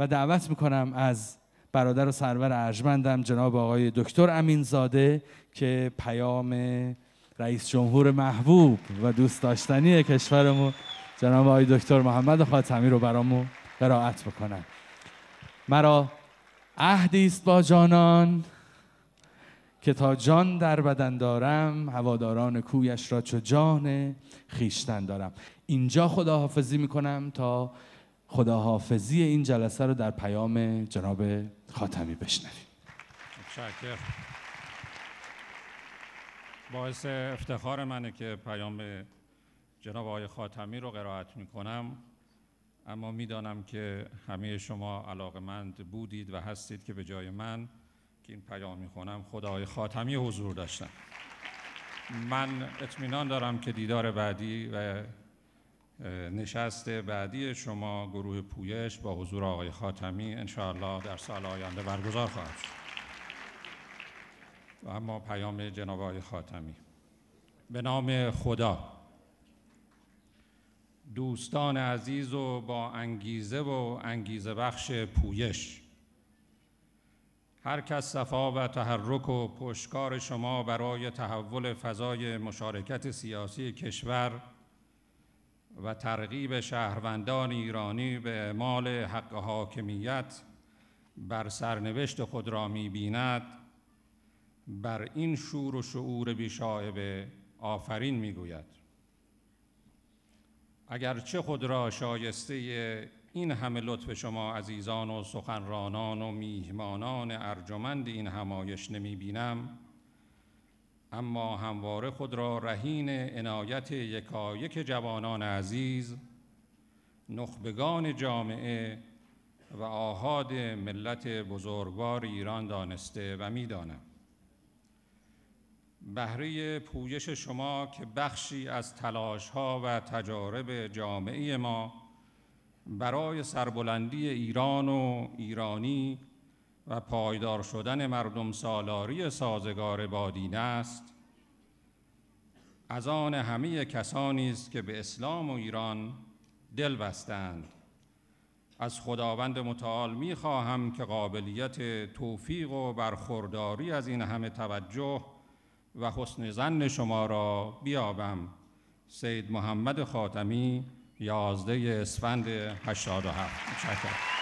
و دعوت میکنم از برادر و سرور ارجمندم جناب آقای دکتر امینزاده که پیام رئیس جمهور محبوب و دوست داشتنی کشورمون جناب آقای دکتر محمد خاتمی رو برامو قرائت بکنن مرا عهدی است با جانان که تا جان در بدن دارم هواداران کویش را چو جان خیشتن دارم اینجا خداحافظی میکنم تا خداحافظی این جلسه رو در پیام جناب خاتمی بشنویم متشکر باعث افتخار منه که پیام جناب آقای خاتمی رو قرائت می کنم اما میدانم که همه شما علاقمند بودید و هستید که به جای من که این پیام می کنم خدای خاتمی حضور داشتن من اطمینان دارم که دیدار بعدی و نشست بعدی شما گروه پویش با حضور آقای خاتمی انشاءالله در سال آینده برگزار خواهد شد و اما پیام جناب آقای خاتمی به نام خدا دوستان عزیز و با انگیزه و انگیزه بخش پویش هر کس صفا و تحرک و پشکار شما برای تحول فضای مشارکت سیاسی کشور و ترغیب شهروندان ایرانی به اعمال حق حاکمیت بر سرنوشت خود را میبیند بر این شور و شعور بیشایب آفرین میگوید اگرچه خود را شایسته این همه لطف شما عزیزان و سخنرانان و میهمانان ارجمند این همایش نمیبینم اما همواره خود را رهین عنایت یکایک جوانان عزیز نخبگان جامعه و آهاد ملت بزرگوار ایران دانسته و میدانم بهره پویش شما که بخشی از تلاشها و تجارب جامعه ما برای سربلندی ایران و ایرانی و پایدار شدن مردم سالاری سازگار دین است از آن همه کسانی است که به اسلام و ایران دل بستند از خداوند متعال می که قابلیت توفیق و برخورداری از این همه توجه و حسن زن شما را بیابم سید محمد خاتمی یازده اسفند 87 متشکرم